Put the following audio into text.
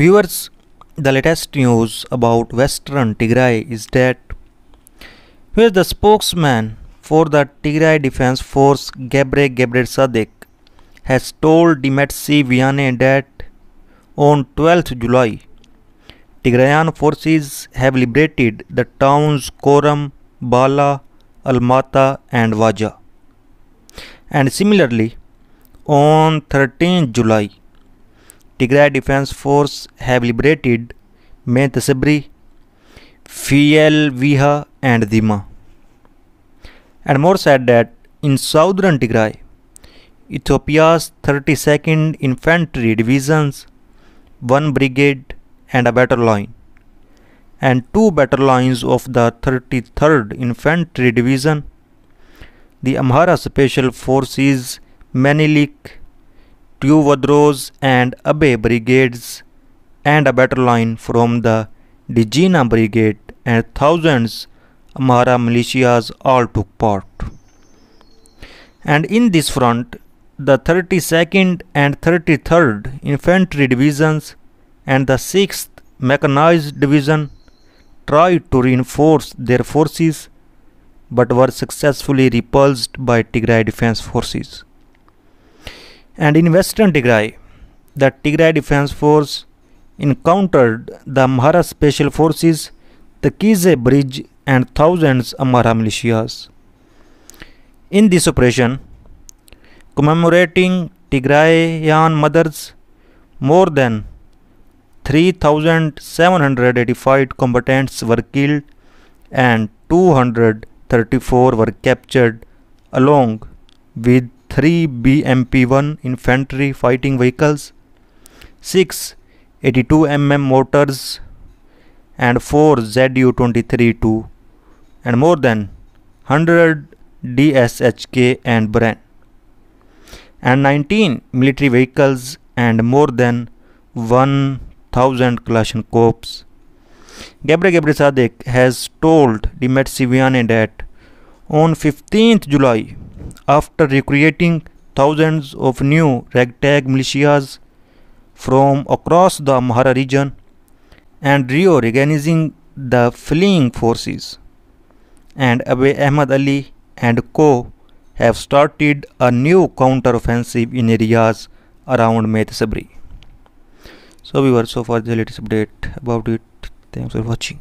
Viewers, the latest news about Western Tigray is that where the spokesman for the Tigray Defense Force Gebre Gebre Sadek has told Dimitsi Vianney that on 12th July, Tigrayan forces have liberated the towns Koram, Bala, Almata and Waja. And similarly, on 13th July, Tigray Defense Force have liberated Mentesebri, Fiel Viha and Dima. And more said that in southern Tigray, Ethiopia's 32nd Infantry Divisions, 1 Brigade and a battalion, and 2 battalions of the 33rd Infantry Division, the Amhara Special Forces Menelik two vodros and Abbe brigades and a battalion from the Dijina brigade and thousands Amhara militias all took part. And in this front, the 32nd and 33rd Infantry Divisions and the 6th Mechanized Division tried to reinforce their forces but were successfully repulsed by Tigray Defense Forces. And in western Tigray, the Tigray Defense Force encountered the Amhara Special Forces, the Kize Bridge and thousands Amhara militias. In this operation, commemorating Tigrayan mothers, more than 3,785 combatants were killed and 234 were captured along with 3 BMP1 infantry fighting vehicles, 6 82mm mortars and 4 ZU-23-2 and more than 100 DSHK and Bren and 19 military vehicles and more than 1000 Kalashnikovs. Gabriel Gabriel Sadek has told Dimitri Siviane that on 15th July after recreating thousands of new ragtag militias from across the Amhara region and reorganizing the fleeing forces. And Abay Ahmad Ali and co have started a new counter-offensive in areas around Mehtasabri. So we were so far the latest update about it. Thanks for watching.